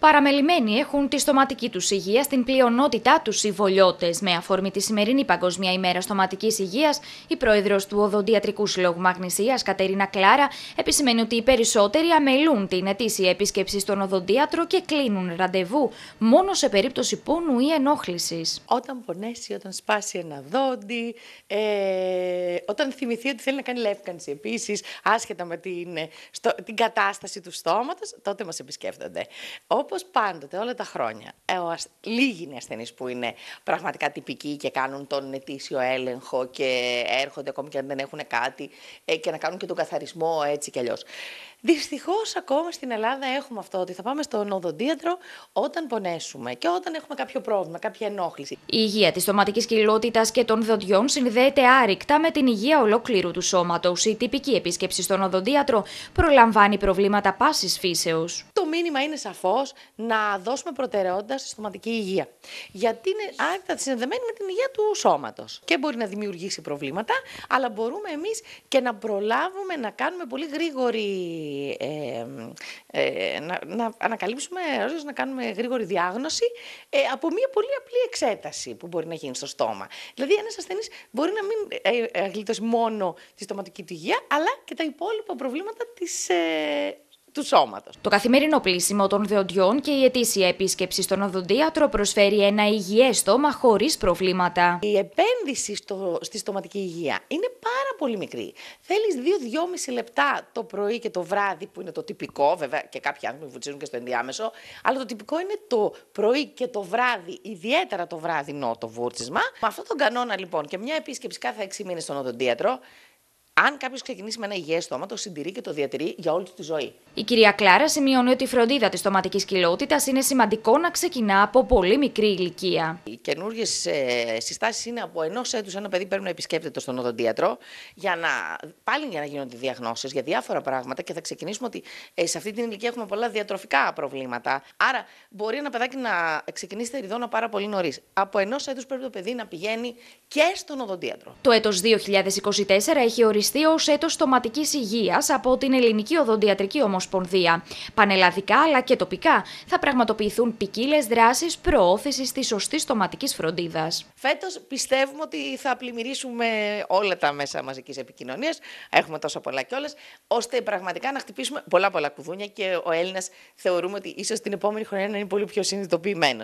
Παραμελημένοι έχουν τη στοματική τους υγεία στην πλειονότητά τους οι βολιώτες. Με αφορμή τη σημερινή Παγκόσμια ημέρα στοματικής υγείας, η πρόεδρος του Οδοντιατρικού Συλλόγου Μαγνησίας, Κατερίνα Κλάρα, επισημαίνει ότι οι περισσότεροι αμελούν την ετήσια επίσκεψη στον οδοντίατρο και κλείνουν ραντεβού μόνο σε περίπτωση πόνου ή ενόχλησης. Όταν πονέσει, όταν σπάσει ένα δόντι, ε, όταν θυμηθεί ότι θέλει να κάνει λεύκανση επίσης, άσχετα με την, ε, την κατάσταση του στόματος, τότε μας επισκέφτονται. Όπως πάντοτε, όλα τα χρόνια. Ε, λίγοι είναι ασθενείς που είναι πραγματικά τυπικοί και κάνουν τον ετήσιο έλεγχο και έρχονται ακόμη και αν δεν έχουν κάτι ε, και να κάνουν και τον καθαρισμό έτσι κι αλλιώς. Δυστυχώς, ακόμα στην Ελλάδα έχουμε αυτό ότι θα πάμε στον οδοντίατρο όταν πονέσουμε και όταν έχουμε κάποιο πρόβλημα, κάποια ενόχληση. Η υγεία της σωματικής κοιλότητας και των δοντιών συνδέεται άρρηκτα με την υγεία ολόκληρου του σώματος. Η τυπική επίσκεψη στον οδοντίατρο προλαμβάνει προβλήματα πάσης φύσεως μήνυμα είναι σαφώς να δώσουμε προτεραιότητα στη σωματική υγεία. Γιατί είναι άρρηκτα συνδεδεμένη με την υγεία του σώματος. Και μπορεί να δημιουργήσει προβλήματα, αλλά μπορούμε εμείς και να προλάβουμε να κάνουμε πολύ γρήγορη. Ε, ε, να, να ανακαλύψουμε, να κάνουμε γρήγορη διάγνωση ε, από μια πολύ απλή εξέταση που μπορεί να γίνει στο στόμα. Δηλαδή, ένας ασθενής μπορεί να μην ε, ε, γλιτώσει μόνο τη στοματική του υγεία, αλλά και τα υπόλοιπα προβλήματα της ε, του σώματος. Το καθημερινό πλήσιμο των δοντιών και η ετήσια επίσκεψη στον οδοντίατρο προσφέρει ένα υγιές στόμα χωρίς προβλήματα. Η επένδυση στο, στη στοματική υγεία είναι πάρα πολύ μικρή. Θέλεις 2-2,5 λεπτά το πρωί και το βράδυ που είναι το τυπικό, βέβαια και κάποιοι άνθρωποι βουτσίζουν και στο ενδιάμεσο, αλλά το τυπικό είναι το πρωί και το βράδυ, ιδιαίτερα το βράδυ το βούρτσισμα. Με αυτόν τον κανόνα λοιπόν και μια επίσκεψη κάθε 6 μήνες στον οδοντίατρο, αν κάποιος ξεκινήσει με ένα υγιές στόμα, το συντηρεί και το διατηρεί για όλη τη ζωή. Η κυρία Κλάρα σημειώνει ότι η φροντίδα της στοματικής κοιλότητας είναι σημαντικό να ξεκινά από πολύ μικρή ηλικία. Οι καινούργιες ε, συστάσεις είναι από ενός έτους ένα παιδί πρέπει να επισκέπτεται στον οδοντίατρο για να, πάλι για να γίνονται διαγνώσεις για διάφορα πράγματα και θα ξεκινήσουμε ότι ε, σε αυτή την ηλικία έχουμε πολλά διατροφικά προβλήματα. Άρα μπορεί ένα παιδάκι να ξεκινήσει θεριδόνα πάρα πολύ νωρίς. Από ενός έτους πρέπει το παιδί να πηγαίνει και στον οδοντίατρο. Το έτος 2024 έχει οριστεί αναγνωριστεί ως έτος στοματικής υγείας από την Ελληνική Οδοντιατρική Ομοσπονδία. Πανελλαδικά αλλά και τοπικά θα πραγματοποιηθούν ποικίλες δράσεις προώθησης της σωστής στοματικής φροντίδας. Φέτος πιστεύουμε ότι θα πλημμυρίσουμε όλα τα μέσα μαζικής επικοινωνίας, έχουμε τόσο πολλά κιόλας, ώστε πραγματικά να χτυπήσουμε πολλά πολλά κουδούνια και ο Έλληνας θεωρούμε ότι ίσως την επόμενη χρονιά να είναι πολύ πιο συνειδητοποιημένος.